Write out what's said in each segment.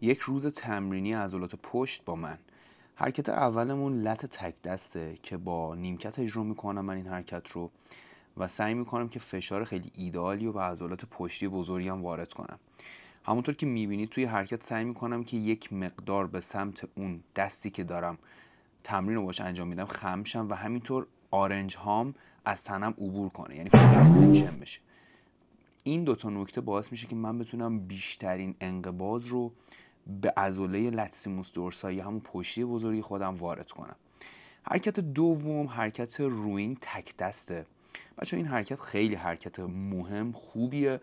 یک روز تمرینی عضلات پشت با من حرکت اولمون لط تک دسته که با نیمکت اجرا میکنم من این حرکت رو و سعی میکنم که فشار خیلی ایدالی و به عضلات پشتی بزرگم وارد کنم همونطور که میبینید توی حرکت سعی میکنم که یک مقدار به سمت اون دستی که دارم تمرین رو باش انجام میدم خمشم و همینطور آرنج هام از تنم عبور کنه یعنی فکر بشه این دوتا نکته باعث میشه که من بتونم بیشترین انقباض رو به عضله لاتسیموس دورسایی همون پشتی بزرگی خودم وارد کنم حرکت دوم حرکت روین تک دسته بچه این حرکت خیلی حرکت مهم خوبیه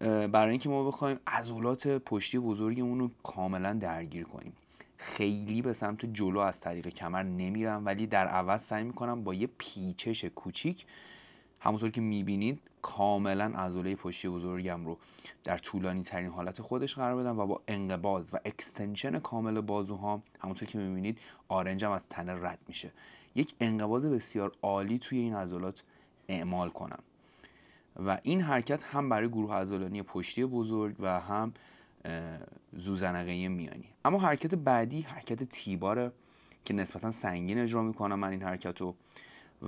برای اینکه ما بخوایم عضلات پشتی بزرگی رو کاملا درگیر کنیم خیلی به سمت جلو از طریق کمر نمیرم ولی در عوض سعی میکنم با یه پیچش کوچیک همونطور که میبینید کاملا عضله پشتی بزرگم رو در طولانی ترین حالت خودش قرار بدم و با انقباز و اکستنشن کامل بازوها همونطور که میبینید آرنجم از تنه رد میشه یک انقباز بسیار عالی توی این عضلات اعمال کنم و این حرکت هم برای گروه عضلانی پشتی بزرگ و هم زوزنقه میانی اما حرکت بعدی حرکت تیباره که نسبتا سنگین اجرا میکنم من این حرکت رو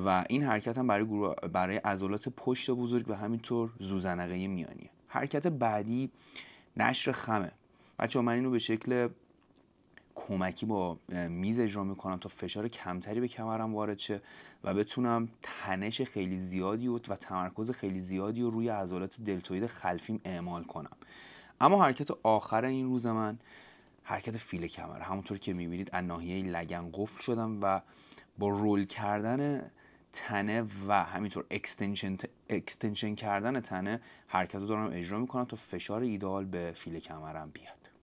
و این حرکت هم برای گروه برای عضلات پشت بزرگ و همینطور زوزنقه میانیه حرکت بعدی نشر خمه بچه من اینو به شکل کمکی با میز اجرا میکنم تا فشار کمتری به کمرم وارد شه و بتونم تنش خیلی زیادی و, و تمرکز خیلی زیادی رو روی عضلات دلتوید خلفیم اعمال کنم اما حرکت آخر این روز من حرکت فیل کمر همونطور که میبینید از ناحیه لگن قفل شدم و با رول کردن تنه و همینطور اکستنشن, اکستنشن کردن تنه حرکت رو دارم اجرا میکنم تا فشار ایدال به فیل کمرم بیاد